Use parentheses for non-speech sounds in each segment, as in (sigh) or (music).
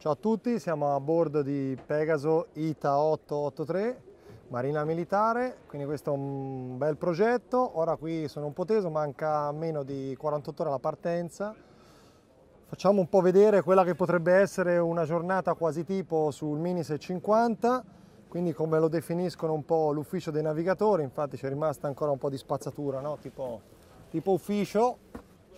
Ciao a tutti, siamo a bordo di Pegaso ITA 883, Marina Militare, quindi questo è un bel progetto, ora qui sono un po' teso, manca meno di 48 ore alla partenza. Facciamo un po' vedere quella che potrebbe essere una giornata quasi tipo sul Mini 650, quindi come lo definiscono un po' l'ufficio dei navigatori, infatti c'è rimasta ancora un po' di spazzatura, no? tipo, tipo ufficio,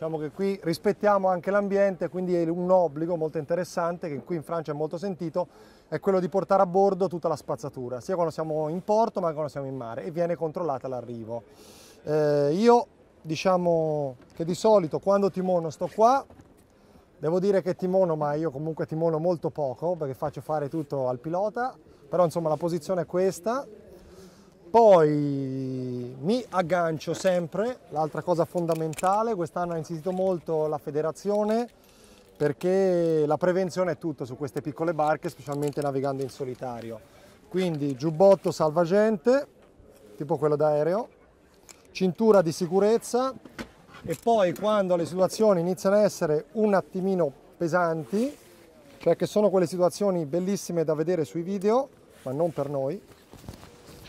Diciamo che qui rispettiamo anche l'ambiente, quindi è un obbligo molto interessante che qui in Francia è molto sentito, è quello di portare a bordo tutta la spazzatura, sia quando siamo in porto ma quando siamo in mare e viene controllata l'arrivo. Eh, io diciamo che di solito quando timono sto qua, devo dire che timono, ma io comunque timono molto poco perché faccio fare tutto al pilota, però insomma la posizione è questa, poi mi aggancio sempre, l'altra cosa fondamentale, quest'anno ha insistito molto la federazione perché la prevenzione è tutto su queste piccole barche, specialmente navigando in solitario. Quindi giubbotto salvagente, tipo quello d'aereo, cintura di sicurezza e poi quando le situazioni iniziano a essere un attimino pesanti, cioè che sono quelle situazioni bellissime da vedere sui video, ma non per noi,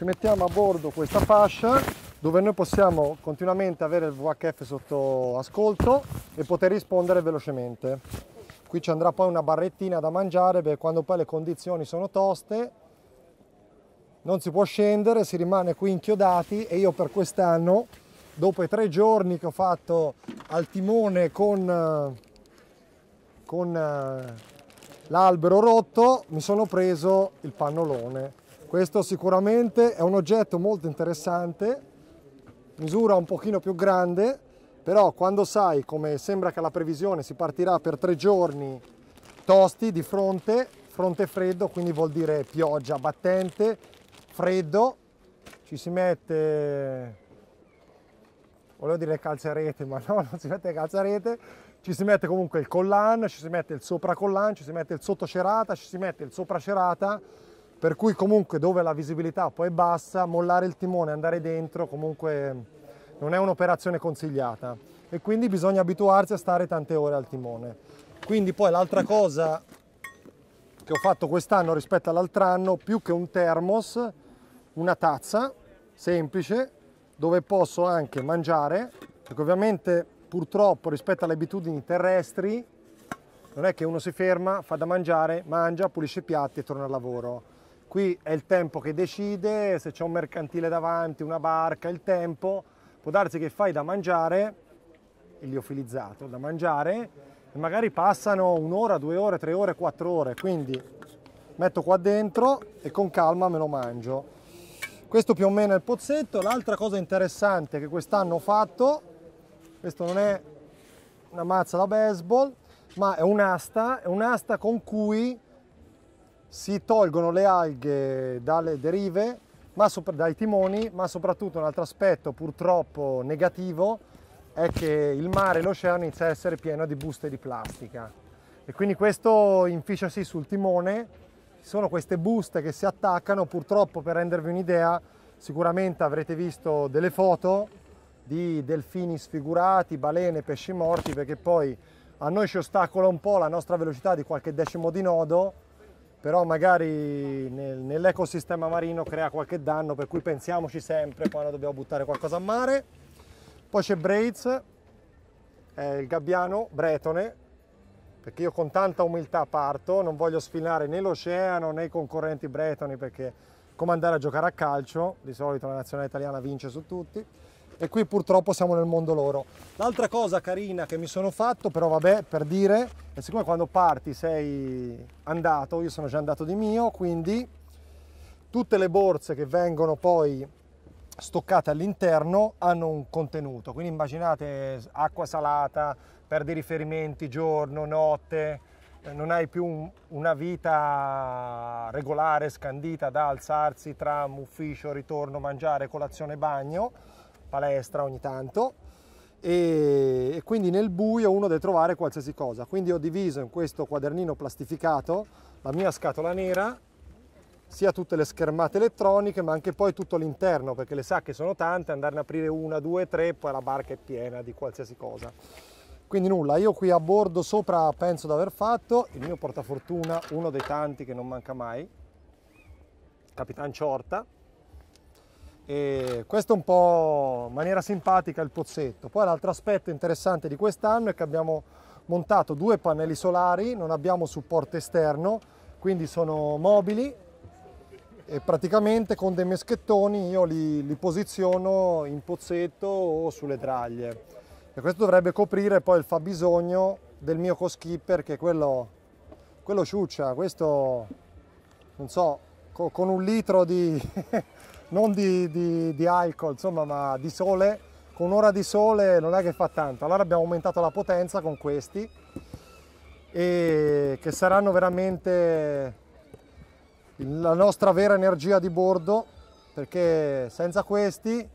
ci mettiamo a bordo questa fascia dove noi possiamo continuamente avere il VHF sotto ascolto e poter rispondere velocemente. Qui ci andrà poi una barrettina da mangiare perché quando poi le condizioni sono toste non si può scendere, si rimane qui inchiodati e io per quest'anno, dopo i tre giorni che ho fatto al timone con, con eh, l'albero rotto, mi sono preso il pannolone questo sicuramente è un oggetto molto interessante, misura un pochino più grande, però quando sai, come sembra che la previsione, si partirà per tre giorni tosti di fronte, fronte freddo, quindi vuol dire pioggia battente, freddo, ci si mette, volevo dire calzarete, ma (laughs) no, non si mette calzarete, ci si mette comunque il collan, ci si mette il sopra collan, ci si mette il sotto cerata ci si mette il sopra cerata per cui comunque dove la visibilità poi è bassa, mollare il timone e andare dentro comunque non è un'operazione consigliata e quindi bisogna abituarsi a stare tante ore al timone. Quindi poi l'altra cosa che ho fatto quest'anno rispetto all'altro anno, più che un termos, una tazza semplice dove posso anche mangiare, perché ovviamente purtroppo rispetto alle abitudini terrestri non è che uno si ferma, fa da mangiare, mangia, pulisce i piatti e torna al lavoro Qui è il tempo che decide, se c'è un mercantile davanti, una barca, il tempo, può darsi che fai da mangiare, liofilizzato, da mangiare, e magari passano un'ora, due ore, tre ore, quattro ore, quindi metto qua dentro e con calma me lo mangio. Questo più o meno è il pozzetto, l'altra cosa interessante che quest'anno ho fatto, questo non è una mazza da baseball, ma è un'asta, è un'asta con cui si tolgono le alghe dalle derive, ma sopra, dai timoni, ma soprattutto un altro aspetto purtroppo negativo è che il mare e l'oceano inizia a essere pieno di buste di plastica e quindi questo inficiasi sul timone, sono queste buste che si attaccano, purtroppo per rendervi un'idea sicuramente avrete visto delle foto di delfini sfigurati, balene, pesci morti perché poi a noi ci ostacola un po' la nostra velocità di qualche decimo di nodo però magari nel, nell'ecosistema marino crea qualche danno, per cui pensiamoci sempre quando dobbiamo buttare qualcosa a mare. Poi c'è Braids, il gabbiano bretone, perché io con tanta umiltà parto, non voglio sfilare né l'oceano né i concorrenti bretoni perché come andare a giocare a calcio, di solito la nazionale italiana vince su tutti e qui purtroppo siamo nel mondo loro. L'altra cosa carina che mi sono fatto, però vabbè, per dire, è siccome quando parti sei andato, io sono già andato di mio, quindi tutte le borse che vengono poi stoccate all'interno hanno un contenuto, quindi immaginate acqua salata, perdi riferimenti giorno, notte, eh, non hai più un, una vita regolare, scandita da alzarsi, tram, ufficio, ritorno, mangiare, colazione, bagno, palestra ogni tanto e, e quindi nel buio uno deve trovare qualsiasi cosa. Quindi ho diviso in questo quadernino plastificato la mia scatola nera sia tutte le schermate elettroniche ma anche poi tutto l'interno perché le sacche sono tante, andarne a aprire una, due, tre, poi la barca è piena di qualsiasi cosa. Quindi nulla, io qui a bordo sopra penso di aver fatto il mio portafortuna, uno dei tanti che non manca mai, Capitan Ciorta, e questo è un po' in maniera simpatica il pozzetto. Poi l'altro aspetto interessante di quest'anno è che abbiamo montato due pannelli solari, non abbiamo supporto esterno, quindi sono mobili e praticamente con dei meschettoni io li, li posiziono in pozzetto o sulle draglie. E questo dovrebbe coprire poi il fabbisogno del mio coskipper che è quello, quello ciuccia, questo non so, co con un litro di... (laughs) non di, di, di alcol, insomma, ma di sole, con un'ora di sole non è che fa tanto. Allora abbiamo aumentato la potenza con questi e che saranno veramente la nostra vera energia di bordo perché senza questi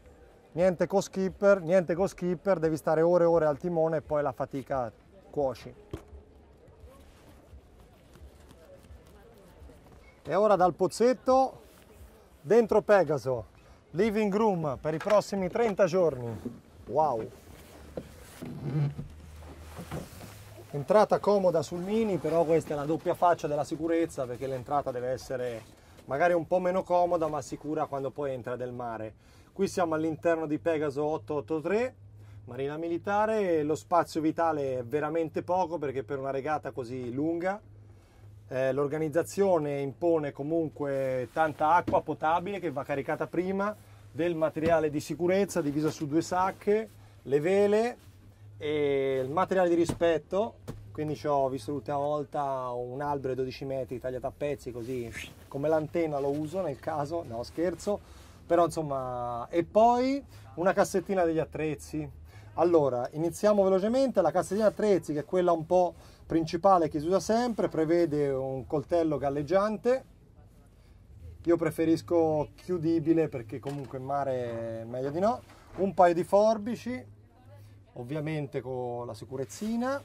niente co-skipper, niente co-skipper, devi stare ore e ore al timone e poi la fatica cuoci. E ora dal pozzetto dentro Pegaso, living room per i prossimi 30 giorni. Wow! Entrata comoda sul mini, però questa è la doppia faccia della sicurezza perché l'entrata deve essere magari un po' meno comoda ma sicura quando poi entra del mare. Qui siamo all'interno di Pegaso 883, marina militare, lo spazio vitale è veramente poco perché per una regata così lunga eh, l'organizzazione impone comunque tanta acqua potabile che va caricata prima del materiale di sicurezza divisa su due sacche, le vele e il materiale di rispetto. Quindi ho visto l'ultima volta un albero di 12 metri tagliato a pezzi così come l'antenna lo uso nel caso, no scherzo, però insomma e poi una cassettina degli attrezzi allora, iniziamo velocemente, la cassetta attrezzi che è quella un po' principale che si usa sempre, prevede un coltello galleggiante, io preferisco chiudibile perché comunque in mare è meglio di no, un paio di forbici, ovviamente con la sicurezza,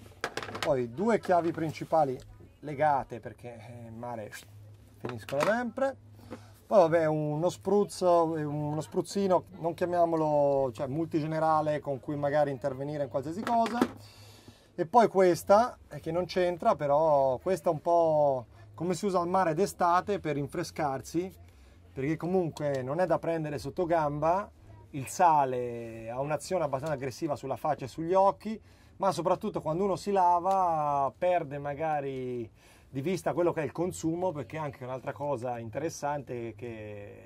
poi due chiavi principali legate perché in mare finiscono sempre, poi vabbè, uno spruzzo, uno spruzzino, non chiamiamolo cioè, multigenerale con cui magari intervenire in qualsiasi cosa. E poi questa, eh, che non c'entra, però questa è un po' come si usa al mare d'estate per rinfrescarsi, perché comunque non è da prendere sotto gamba, il sale ha un'azione abbastanza aggressiva sulla faccia e sugli occhi, ma soprattutto quando uno si lava perde magari di vista quello che è il consumo, perché anche un'altra cosa interessante è che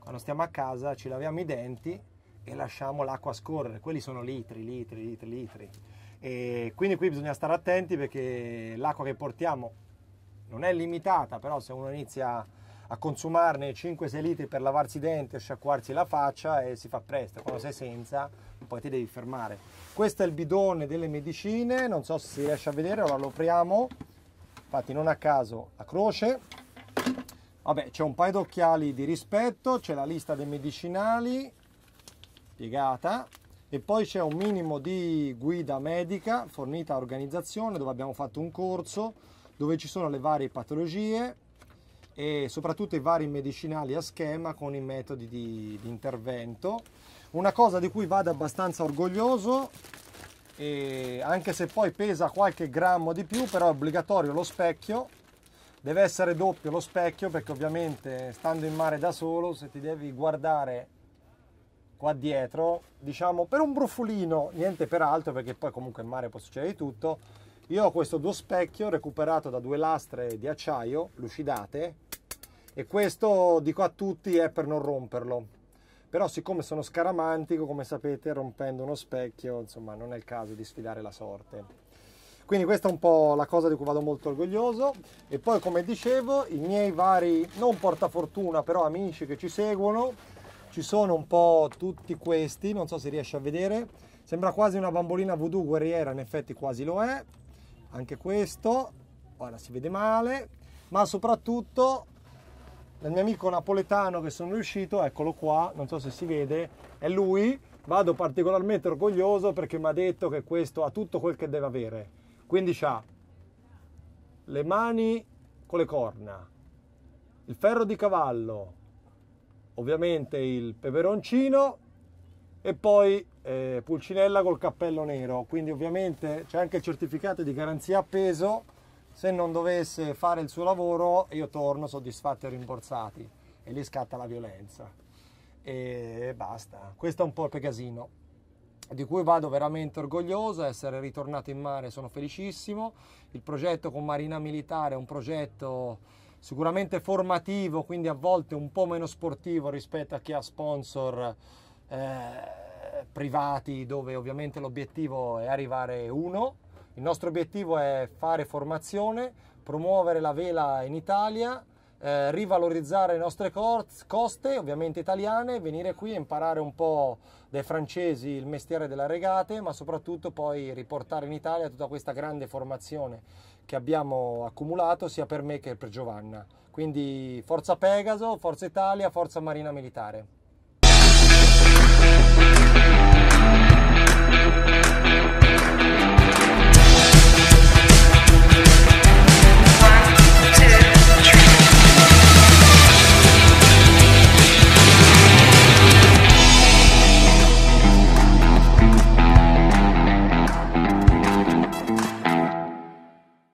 quando stiamo a casa ci laviamo i denti e lasciamo l'acqua scorrere, quelli sono litri, litri, litri, litri. E quindi qui bisogna stare attenti perché l'acqua che portiamo non è limitata, però se uno inizia a consumarne 5-6 litri per lavarsi i denti o sciacquarsi la faccia e eh, si fa presto, quando sei senza poi ti devi fermare. Questo è il bidone delle medicine, non so se si riesce a vedere, ora lo apriamo infatti non a caso la croce vabbè c'è un paio d'occhiali di rispetto c'è la lista dei medicinali piegata e poi c'è un minimo di guida medica fornita all'organizzazione dove abbiamo fatto un corso dove ci sono le varie patologie e soprattutto i vari medicinali a schema con i metodi di, di intervento una cosa di cui vado abbastanza orgoglioso e anche se poi pesa qualche grammo di più però è obbligatorio lo specchio deve essere doppio lo specchio perché ovviamente stando in mare da solo se ti devi guardare qua dietro diciamo per un brufolino niente per altro perché poi comunque in mare può succedere di tutto io ho questo duo specchio recuperato da due lastre di acciaio lucidate e questo dico a tutti è per non romperlo però siccome sono scaramantico come sapete rompendo uno specchio insomma non è il caso di sfidare la sorte quindi questa è un po' la cosa di cui vado molto orgoglioso e poi come dicevo i miei vari non portafortuna però amici che ci seguono ci sono un po' tutti questi non so se riesce a vedere sembra quasi una bambolina voodoo guerriera in effetti quasi lo è anche questo ora si vede male ma soprattutto dal mio amico napoletano che sono riuscito, eccolo qua, non so se si vede, è lui, vado particolarmente orgoglioso perché mi ha detto che questo ha tutto quel che deve avere, quindi ha le mani con le corna, il ferro di cavallo, ovviamente il peperoncino e poi eh, Pulcinella col cappello nero, quindi ovviamente c'è anche il certificato di garanzia appeso se non dovesse fare il suo lavoro io torno soddisfatti e rimborsati e lì scatta la violenza e basta questo è un po' il pegasino di cui vado veramente orgoglioso, essere ritornato in mare sono felicissimo, il progetto con Marina Militare è un progetto sicuramente formativo, quindi a volte un po' meno sportivo rispetto a chi ha sponsor eh, privati dove ovviamente l'obiettivo è arrivare uno il nostro obiettivo è fare formazione, promuovere la vela in Italia, eh, rivalorizzare le nostre coste, ovviamente italiane, venire qui e imparare un po' dai francesi il mestiere della regate, ma soprattutto poi riportare in Italia tutta questa grande formazione che abbiamo accumulato sia per me che per Giovanna. Quindi forza Pegaso, forza Italia, forza Marina Militare.